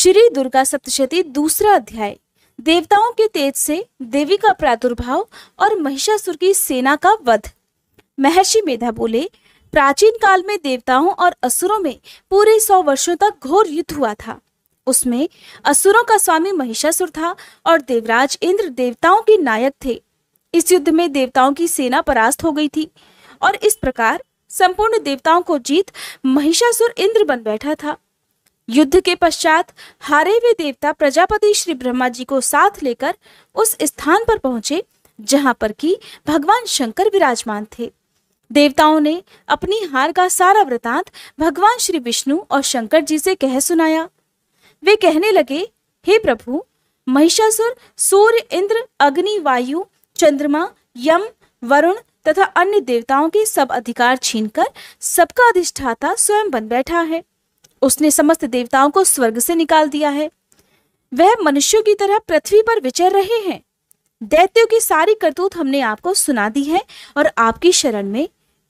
श्री दुर्गा सप्तशती दूसरा अध्याय देवताओं के तेज से देवी का प्रादुर्भाव और महिषासुर की सेना का वध महर्षि मेधा बोले प्राचीन काल में देवताओं और असुरों में पूरे सौ वर्षों तक घोर युद्ध हुआ था उसमें असुरों का स्वामी महिषासुर था और देवराज इंद्र देवताओं के नायक थे इस युद्ध में देवताओं की सेना परास्त हो गई थी और इस प्रकार संपूर्ण देवताओं को जीत महिषासुर इंद्र बन बैठा था युद्ध के पश्चात हारे हुए देवता प्रजापति श्री ब्रह्मा जी को साथ लेकर उस स्थान पर पहुंचे जहां पर कि भगवान शंकर विराजमान थे देवताओं ने अपनी हार का सारा वृतांत भगवान श्री विष्णु और शंकर जी से कह सुनाया वे कहने लगे हे प्रभु महिषासुर सूर्य इंद्र अग्नि वायु चंद्रमा यम वरुण तथा अन्य देवताओं के सब अधिकार छीनकर सबका अधिष्ठाता स्वयं बन बैठा है उसने समस्त देवताओं को स्वर्ग से निकाल दिया है वह मनुष्यों की तरह पृथ्वी पर विचर रहे हैं दैत्यों की सारी करतूत हमने आपको सुना दी है और आपकी शरण में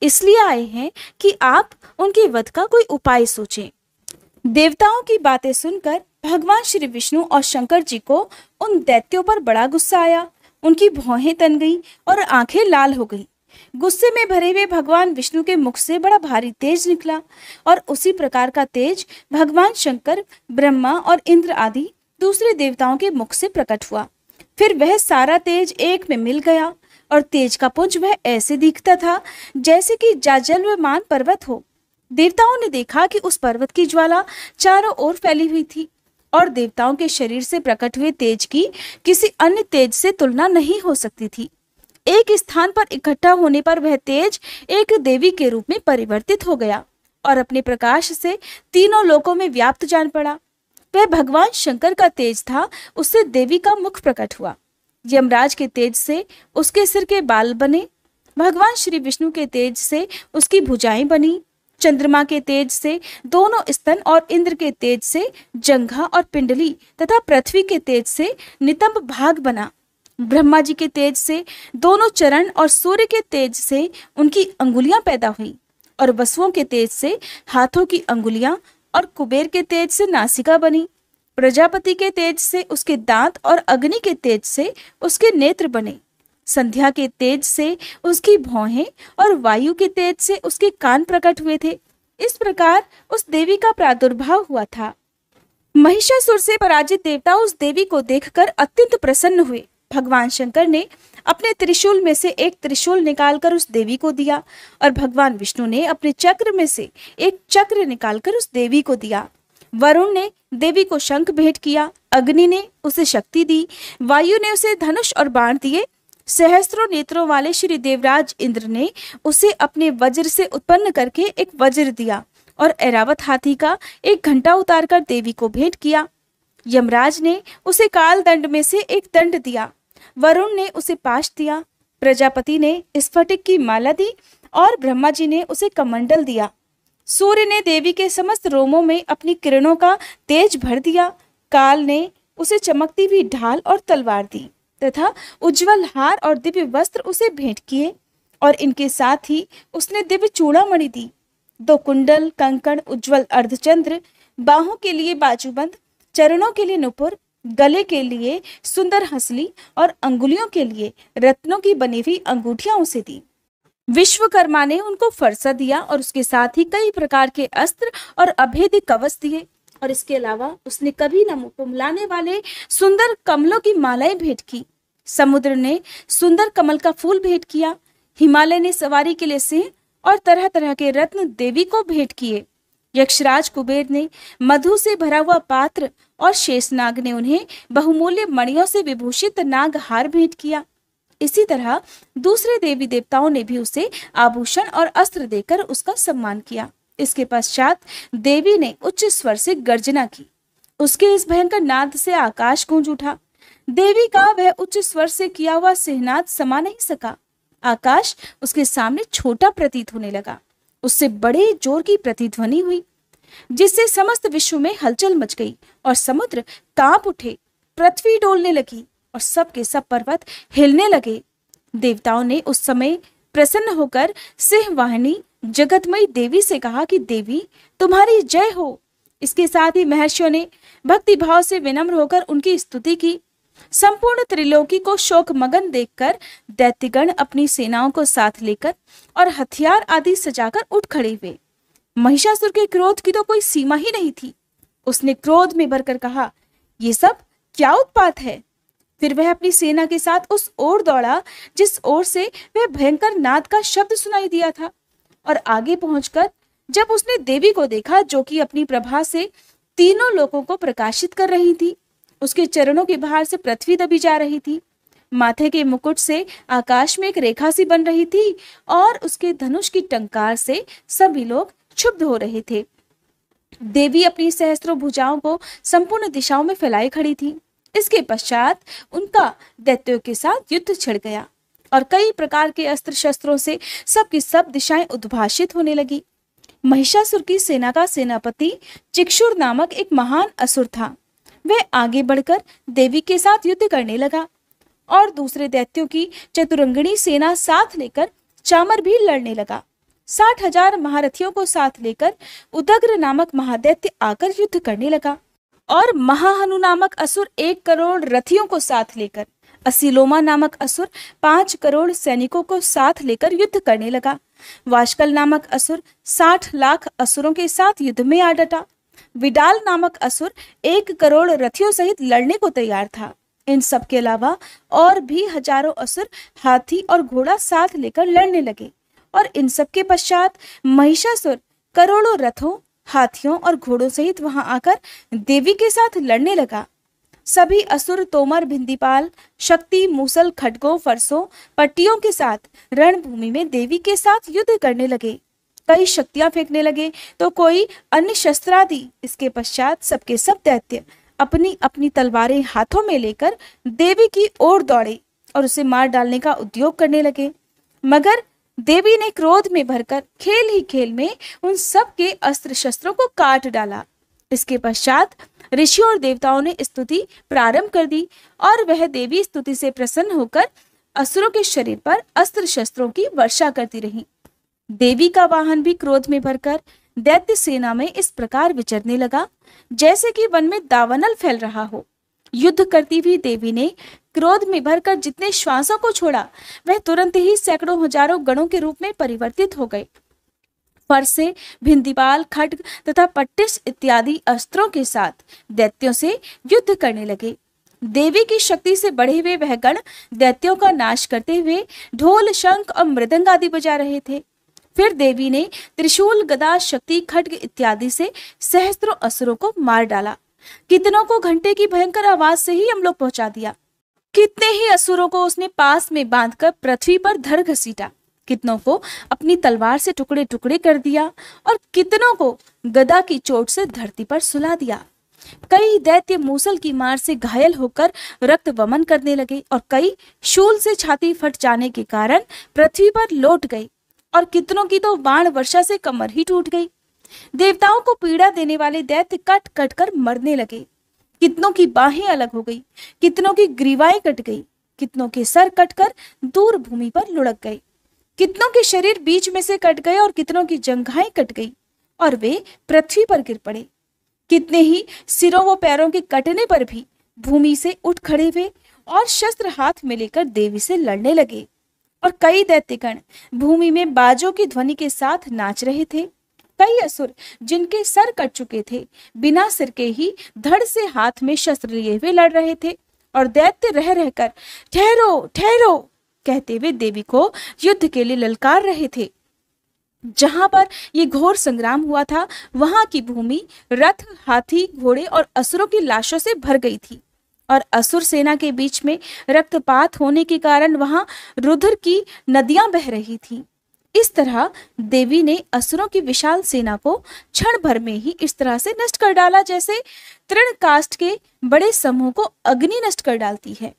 इसलिए आए हैं कि आप उनके वध का कोई उपाय सोचें देवताओं की बातें सुनकर भगवान श्री विष्णु और शंकर जी को उन दैत्यों पर बड़ा गुस्सा आया उनकी भौहें तन गई और आंखें लाल हो गई गुस्से में भरे हुए भगवान विष्णु के मुख से बड़ा भारी तेज निकला और उसी प्रकार का तेज भगवान शंकर ब्रह्मा और इंद्र आदि दूसरे देवताओं के मुख से प्रकट हुआ फिर वह सारा तेज एक में मिल गया और तेज का पुंज वह ऐसे दिखता था जैसे कि जाजलवमान पर्वत हो देवताओं ने देखा कि उस पर्वत की ज्वाला चारों ओर फैली हुई थी और देवताओं के शरीर से प्रकट हुए तेज की किसी अन्य तेज से तुलना नहीं हो सकती थी एक स्थान पर इकट्ठा होने पर वह तेज एक देवी के रूप में परिवर्तित हो गया और अपने प्रकाश से तीनों लोकों में व्याप्त जान पड़ा वह भगवान शंकर का तेज था उससे देवी का मुख प्रकट हुआ यमराज के तेज से उसके सिर के बाल बने भगवान श्री विष्णु के तेज से उसकी भुजाएं बनी चंद्रमा के तेज से दोनों स्तन और इंद्र के तेज से जंघा और पिंडली तथा पृथ्वी के तेज से नितंब भाग बना ब्रह्मा जी के तेज से दोनों चरण और सूर्य के तेज से उनकी अंगुलियां पैदा हुई और वसुओं के तेज से हाथों की अंगुलियां और कुबेर के तेज से नासिका बनी प्रजापति के तेज से उसके दांत और अग्नि के तेज से उसके नेत्र बने संध्या के तेज से उसकी भौहें और वायु के तेज से उसके कान प्रकट हुए थे इस प्रकार उस देवी का प्रादुर्भाव हुआ था महिषासुर से पराजित देवता उस देवी को देखकर अत्यंत प्रसन्न हुए भगवान शंकर ने अपने त्रिशूल में से एक त्रिशूल निकालकर उस देवी को दिया और भगवान विष्णु ने अपने चक्र में से एक चक्र निकालकर उस देवी को दिया वरुण ने देवी को शंख भेंट किया अग्नि ने उसे शक्ति दी वायु ने उसे धनुष और बाण दिए सहस्त्रों नेत्रों वाले श्री देवराज इंद्र ने उसे अपने वज्र से उत्पन्न करके एक वज्र दिया और एरावत हाथी का एक घंटा उतारकर देवी को भेंट किया यमराज ने उसे काल दंड में से एक दंड दिया वरुण ने उसे पाश दिया प्रजापति ने स्फटिक की माला दी और ब्रह्मा जी ने उसे कमंडल दिया सूर्य ने देवी के समस्त रोमों में अपनी किरणों का तेज भर दिया काल ने उसे चमकती हुई ढाल और तलवार दी तथा उज्जवल हार और दिव्य वस्त्र उसे भेंट किए और इनके साथ ही उसने दिव्य चूड़ामणि दी दो कुंडल कंकण उज्जवल अर्धचंद्र बाहों के लिए बाजूबंद चरणों के लिए नुपुर गले के लिए सुंदर हंसली और अंगुलियों के लिए रत्नों की बनी हुई अंगूठियां उसे दी विश्वकर्मा ने उनको फरसा दिया और उसके साथ ही कई प्रकार के अस्त्र और अभेद कवच दिए और इसके अलावा उसने कभी न कुमलाने वाले सुंदर कमलों की मालाएं भेंट की समुद्र ने सुंदर कमल का फूल भेंट किया हिमालय ने सवारी के लिए सिंह और तरह तरह के रत्न देवी को भेंट किए यक्षराज कुबेर ने मधु से भरा हुआ पात्र और शेषनाग ने उन्हें बहुमूल्य मणियों से विभूषित नाग हार भेंट किया इसी तरह दूसरे देवी देवताओं ने भी उसे आभूषण और अस्त्र देकर उसका सम्मान किया इसके पश्चात देवी ने उच्च स्वर से गर्जना की उसके इस भयंकर नाद से आकाश गूंज उठा देवी का वह उच्च स्वर से किया हुआ सिहनाद समा नहीं सका आकाश उसके सामने छोटा प्रतीत होने लगा उससे बड़े जोर की प्रतिध्वनि हुई जिससे समस्त विश्व में हलचल मच गई और समुद्र कांप उठे पृथ्वी डोलने लगी और सबके सब पर्वत हिलने लगे देवताओं ने उस समय प्रसन्न होकर सिंह जगतमयी देवी से कहा कि देवी तुम्हारी जय हो इसके साथ ही महर्षियों ने भक्ति भाव से विनम्र होकर उनकी स्तुति की संपूर्ण त्रिलोकी को शोक मगन देखकर दैत्यगण अपनी सेनाओं को साथ लेकर और हथियार आदि सजाकर उठ खड़े हुए महिषासुर के क्रोध की तो कोई सीमा ही नहीं थी उसने क्रोध में भरकर कहा यह सब क्या उत्पात है फिर वह अपनी सेना के साथ उस ओर दौड़ा जिस ओर से वह भयंकर नाद का शब्द सुनाई दिया था और आगे पहुंचकर जब उसने देवी को देखा जो कि अपनी प्रभा से तीनों लोगों को प्रकाशित कर रही थी उसके चरणों के बाहर से पृथ्वी दबी जा रही थी माथे के मुकुट से आकाश में एक रेखा सी बन रही थी और उसके धनुष की टंकार से सभी लोग क्षुब्ध हो रहे थे देवी अपनी सहस्त्रों भुजाओं को संपूर्ण दिशाओं में फैलाई खड़ी थी इसके पश्चात उनका दैत्यों के साथ युद्ध छिड़ गया और कई प्रकार के अस्त्र शस्त्रों से सबकी सब दिशाएं उद्भाषित होने लगी महिषासुर की सेना का सेनापति चिक्षुर नामक एक महान असुर था वह आगे बढ़कर देवी के साथ युद्ध करने लगा और दूसरे दैत्यों की चतुरंगणी सेना साथ लेकर चामर भी लड़ने लगा साठ हजार महारथियों को साथ लेकर उदग्र नामक महादैत्य आकर युद्ध करने लगा और महाहनु नामक असुर एक करोड़ रथियों को साथ लेकर असिलोमा नामक असुर पांच करोड़ सैनिकों को साथ लेकर युद्ध करने लगा वाशकल नामक असुर साठ लाख असुरों के साथ युद्ध में आ डटा विडाल नामक असुर एक करोड़ रथियों सहित लड़ने को तैयार था इन सब के अलावा और भी हजारों असुर हाथी और घोड़ा साथ लेकर लड़ने लगे और इन सब के पश्चात महिषासुर करोड़ों रथों हाथियों और घोड़ों सहित वहां आकर देवी के साथ लड़ने लगा सभी असुर तोमर भिंदीपाल शक्ति मूसल खटकों फरसों पट्टियों के साथ रणभूमि में देवी के साथ युद्ध करने लगे कई शक्तियां फेंकने लगे तो कोई अन्य शस्त्रादि इसके पश्चात सबके सब दैत्य अपनी अपनी तलवारें हाथों में लेकर देवी की ओर दौड़े और उसे मार डालने का उद्योग करने लगे मगर देवी ने क्रोध में भरकर खेल ही खेल में उन सब के अस्त्र शस्त्रों को काट डाला इसके पश्चात ऋषि और देवताओं ने स्तुति प्रारंभ कर दी और वह देवी स्तुति से प्रसन्न होकर असुरों के शरीर पर अस्त्र शस्त्रों की वर्षा करती रही देवी का वाहन भी क्रोध में भरकर दैत्य सेना में इस प्रकार विचरने लगा जैसे कि वन में दावनल फैल रहा हो युद्ध करती हुई देवी ने क्रोध में भरकर जितने श्वासों को छोड़ा वह तुरंत ही सैकड़ों हजारों गणों के रूप में परिवर्तित हो गए से भिंदीपाल खट तथा पट्टिस इत्यादि अस्त्रों के साथ दैत्यों से युद्ध करने लगे देवी की शक्ति से बढ़े हुए वह गण दैत्यों का नाश करते हुए ढोल शंख और मृदंग आदि बजा रहे थे फिर देवी ने त्रिशूल गदा शक्ति खड्ग इत्यादि से सहस्त्रों असुरों को मार डाला कितनों को घंटे की भयंकर आवाज से ही हम लोग पहुंचा दिया कितने ही असुरों को उसने पास में बांधकर पृथ्वी पर धर घसीटा कितनों को अपनी तलवार से टुकड़े टुकड़े कर दिया और कितनों को गदा की चोट से धरती पर सुला दिया कई दैत्य मूसल की मार से घायल होकर रक्त वमन करने लगे और कई शूल से छाती फट जाने के कारण पृथ्वी पर लौट गए और कितनों की तो बाण वर्षा से कमर ही टूट गई देवताओं को पीड़ा देने वाले दैत्य कट कट कर मरने लगे कितनों की बाहें अलग हो गई कितनों की ग्रीवाएं कट गई कितनों के सर कटकर दूर भूमि पर लुढ़क गए कितनों के शरीर बीच में से कट गए और कितनों की जंघाएं कट गई और वे पृथ्वी पर गिर पड़े कितने ही सिरों व पैरों के कटने पर भी भूमि से उठ खड़े हुए और शस्त्र हाथ में लेकर देवी से लड़ने लगे और कई दैत्यगण भूमि में बाजों की ध्वनि के साथ नाच रहे थे कई असुर जिनके सर कट चुके थे बिना सिर के ही धड़ से हाथ में शस्त्र लिए हुए लड़ रहे थे और दैत्य रह रहकर ठहरो ठहरो कहते हुए देवी को युद्ध के लिए ललकार रहे थे जहां पर ये घोर संग्राम हुआ था वहां की भूमि रथ हाथी घोड़े और असुरों की लाशों से भर गई थी और असुर सेना के बीच में रक्तपात होने के कारण वहां रुद्र की नदियां बह रही थीं इस तरह देवी ने असुरों की विशाल सेना को क्षण भर में ही इस तरह से नष्ट कर डाला जैसे तृण कास्ट के बड़े समूह को अग्नि नष्ट कर डालती है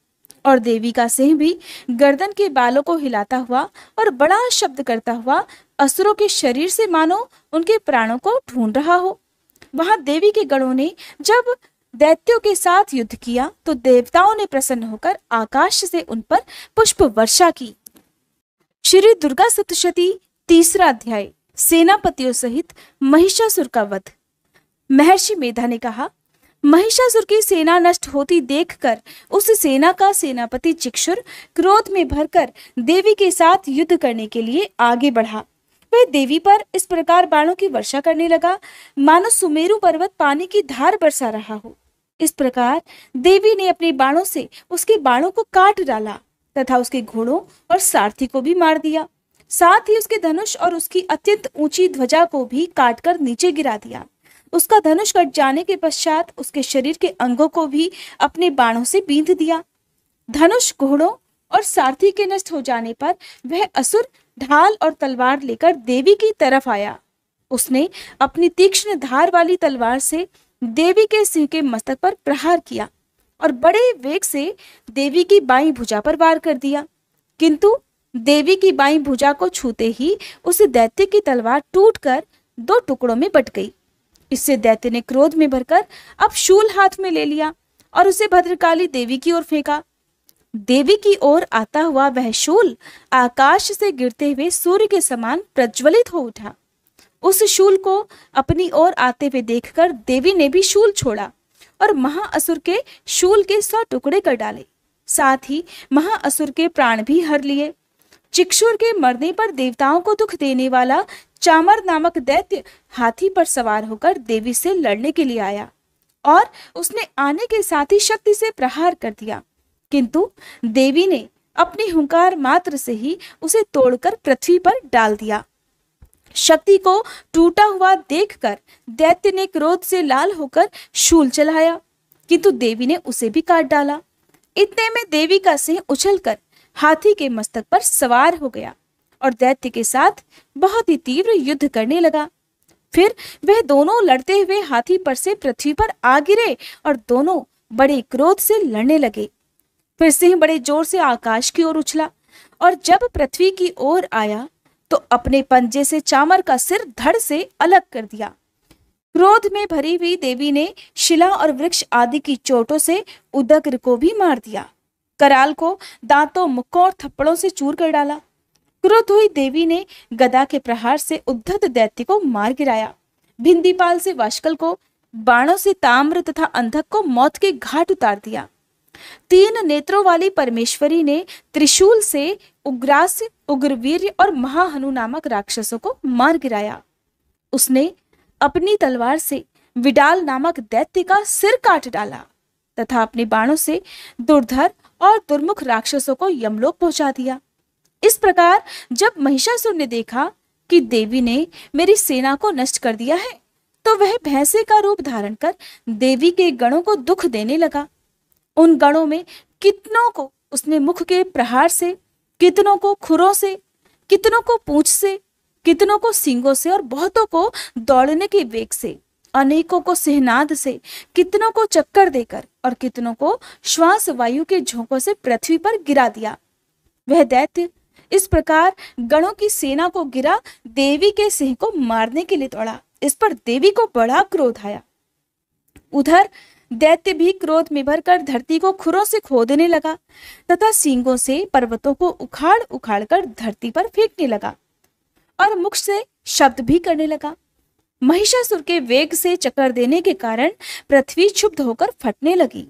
और देवी का सिंह भी गर्दन के बालों को हिलाता हुआ और बड़ा शब्द करता हुआ असुरों के शरीर से मानो उनके प्राणों को ढूंढ रहा हो वहां देवी के गणों ने जब दैत्यों के साथ युद्ध किया तो देवताओं ने प्रसन्न होकर आकाश से उन पर पुष्प वर्षा की श्री दुर्गा सप्तशती तीसरा अध्याय सेनापतियों सहित महिषासुर का वध महर्षि मेधा ने कहा महिषासुर की सेना नष्ट होती देखकर उस सेना का सेनापति चिक्षुर क्रोध में भरकर देवी के साथ युद्ध करने के लिए आगे बढ़ा वह देवी पर इस प्रकार बाणों की वर्षा करने लगा मानो सुमेरु पर्वत पानी की धार बरसा रहा हो इस प्रकार देवी ने अपने बाणों से उसके बाणों को काट डाला तथा उसके घोड़ों और सारथी को भी मार दिया साथ ही उसके धनुष और उसकी अत्यंत ऊंची ध्वजा को भी काटकर नीचे गिरा दिया उसका धनुष कट जाने के पश्चात उसके शरीर के अंगों को भी अपने बाणों से बींध दिया धनुष घोड़ों और सारथी के नष्ट हो जाने पर वह असुर ढाल और तलवार लेकर देवी की तरफ आया उसने अपनी तीक्ष्ण धार वाली तलवार से देवी के सिंह के मस्तक पर प्रहार किया और बड़े वेग से देवी की बाई भुजा पर वार कर दिया किंतु देवी की बाई भुजा को छूते ही उस दैत्य की तलवार टूटकर दो टुकड़ों में बट गई इससे दैत्य ने क्रोध में भरकर अब शूल हाथ में ले लिया और उसे भद्रकाली देवी की ओर फेंका देवी की ओर आता हुआ वह शूल आकाश से गिरते हुए सूर्य के समान प्रज्वलित हो उठा उस शूल को अपनी ओर आते हुए देखकर देवी ने भी शूल छोड़ा और महाअसुर के शूल के सौ टुकड़े कर डाले साथ ही महाअसुर के प्राण भी हर लिए चिक्षुर के मरने पर देवताओं को दुख देने वाला चामर नामक दैत्य हाथी पर सवार होकर देवी से लड़ने के लिए आया और उसने आने के साथ ही शक्ति से प्रहार कर दिया किंतु देवी ने अपनी हुंकार मात्र से ही उसे तोड़कर पृथ्वी पर डाल दिया शक्ति को टूटा हुआ देखकर दैत्य ने क्रोध से लाल होकर शूल चलाया किंतु देवी ने उसे भी काट डाला इतने में देवी का सिंह उछलकर हाथी के मस्तक पर सवार हो गया और दैत्य के साथ बहुत ही तीव्र युद्ध करने लगा फिर वह दोनों लड़ते हुए हाथी पर से पृथ्वी पर आ गिरे और दोनों बड़े क्रोध से लड़ने लगे फिर सिंह बड़े जोर से आकाश की ओर उछला और जब पृथ्वी की ओर आया तो अपने पंजे से चामर का सिर धड़ से अलग कर दिया क्रोध में भरी हुई देवी ने शिला और वृक्ष आदि की चोटों से उदग्र को भी मार दिया कराल को दांतों मुक्कों और थप्पड़ों से चूर कर डाला क्रोध हुई देवी ने गदा के प्रहार से उद्धत दैत्य को मार गिराया भिंदीपाल से वाशकल को बाणों से ताम्र तथा अंधक को मौत के घाट उतार दिया तीन नेत्रों वाली परमेश्वरी ने त्रिशूल से उग्रास उग्रवीर और महाहनु नामक राक्षसों को मार गिराया उसने अपनी तलवार से विडाल नामक दैत्य का सिर काट डाला तथा अपने बाणों से दुर्धर और दुर्मुख राक्षसों को यमलोक पहुंचा दिया इस प्रकार जब महिषासुर ने देखा कि देवी ने मेरी सेना को नष्ट कर दिया है तो वह भैंसे का रूप धारण कर देवी के गणों को दुख देने लगा उन गणों में कितनों को उसने मुख के प्रहार से कितनों को खुरों से कितनों को पूछ से कितनों को सिंगों से और बहुतों को दौड़ने के वेग से अनेकों को सिहनाद से कितनों को चक्कर देकर और कितनों को श्वास वायु के झोंकों से पृथ्वी पर गिरा दिया वह दैत्य इस प्रकार गणों की सेना को गिरा देवी के सिंह को मारने के लिए दौड़ा इस पर देवी को बड़ा क्रोध आया उधर दैत्य भी क्रोध में भरकर धरती को खुरों से खोदने लगा तथा सींगों से पर्वतों को उखाड़ उखाड़ कर धरती पर फेंकने लगा और मुख से शब्द भी करने लगा महिषासुर के वेग से चक्कर देने के कारण पृथ्वी क्षुब्ध होकर फटने लगी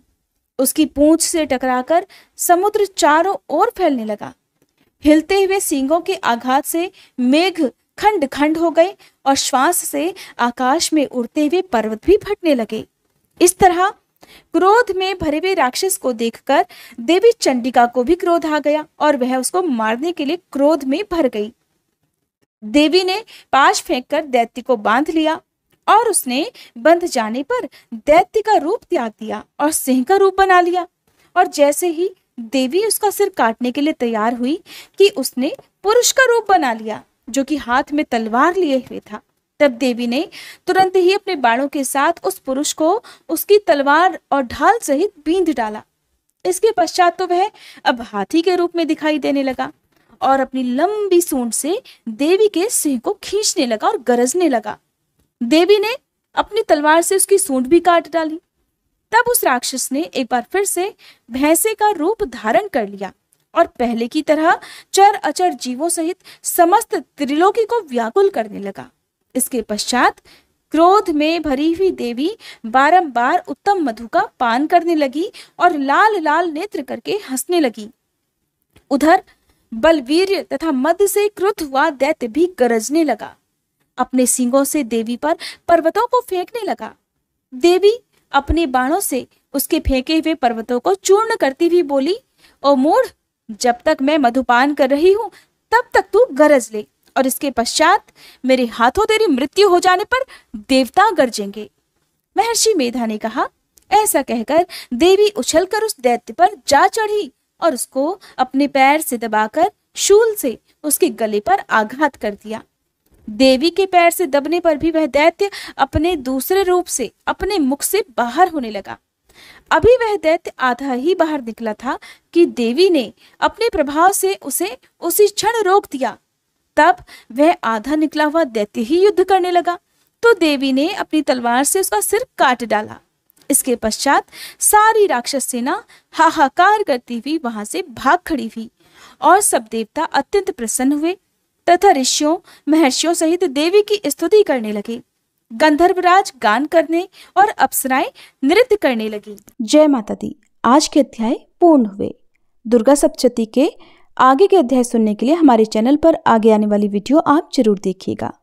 उसकी पूंछ से टकराकर समुद्र चारों ओर फैलने लगा हिलते हुए सींगों के आघात से मेघ खंड खंड हो गए और श्वास से आकाश में उड़ते हुए पर्वत भी फटने लगे इस तरह क्रोध में भरे हुए राक्षस को देखकर देवी चंडिका को भी क्रोध आ गया और वह उसको मारने के लिए क्रोध में भर गई देवी ने पाश फेंककर दैत्य को बांध लिया और उसने बंध जाने पर दैत्य का रूप त्याग दिया और सिंह का रूप बना लिया और जैसे ही देवी उसका सिर काटने के लिए तैयार हुई कि उसने पुरुष का रूप बना लिया जो कि हाथ में तलवार लिए हुए था तब देवी ने तुरंत ही अपने बाणों के साथ उस पुरुष को उसकी तलवार और ढाल सहित बींद डाला इसके पश्चात तो वह अब हाथी के रूप में दिखाई देने लगा और अपनी लंबी सूंड से देवी के सिंह को खींचने लगा और गरजने लगा देवी ने अपनी तलवार से उसकी सूंड भी काट डाली तब उस राक्षस ने एक बार फिर से भैंसे का रूप धारण कर लिया और पहले की तरह चर अचर जीवों सहित समस्त त्रिलोकी को व्याकुल करने लगा इसके पश्चात क्रोध में भरी हुई देवी बारंबार उत्तम मधु का पान करने लगी और लाल लाल नेत्र करके हंसने लगी उधर बलवीर तथा मद से क्रुद्ध हुआ दैत्य भी गरजने लगा अपने सिंगों से देवी पर पर्वतों को फेंकने लगा देवी अपने बाणों से उसके फेंके हुए पर्वतों को चूर्ण करती हुई बोली ओ मूढ़ जब तक मैं मधुपान कर रही हूं तब तक तू गरज ले और इसके पश्चात मेरे हाथों तेरी मृत्यु हो जाने पर देवता गर्जेंगे महर्षि मेधा ने कहा ऐसा कहकर देवी उछलकर उस दैत्य पर जा चढ़ी और उसको अपने पैर से दबाकर शूल से उसके गले पर आघात कर दिया देवी के पैर से दबने पर भी वह दैत्य अपने दूसरे रूप से अपने मुख से बाहर होने लगा अभी वह दैत्य आधा ही बाहर निकला था कि देवी ने अपने प्रभाव से उसे उसी क्षण रोक दिया तब वह आधा निकला हुआ दैत्य ही युद्ध करने लगा तो देवी ने अपनी तलवार से उसका सिर काट डाला इसके पश्चात सारी राक्षस सेना हाहाकार करती हुई वहां से भाग खड़ी हुई और सब देवता अत्यंत प्रसन्न हुए तथा ऋषियों महर्षियों सहित देवी की स्तुति करने लगे गंधर्वराज गान करने और अप्सराएं नृत्य करने लगी जय माता दी आज के अध्याय पूर्ण हुए दुर्गा सप्तती के आगे के अध्याय सुनने के लिए हमारे चैनल पर आगे आने वाली वीडियो आप जरूर देखिएगा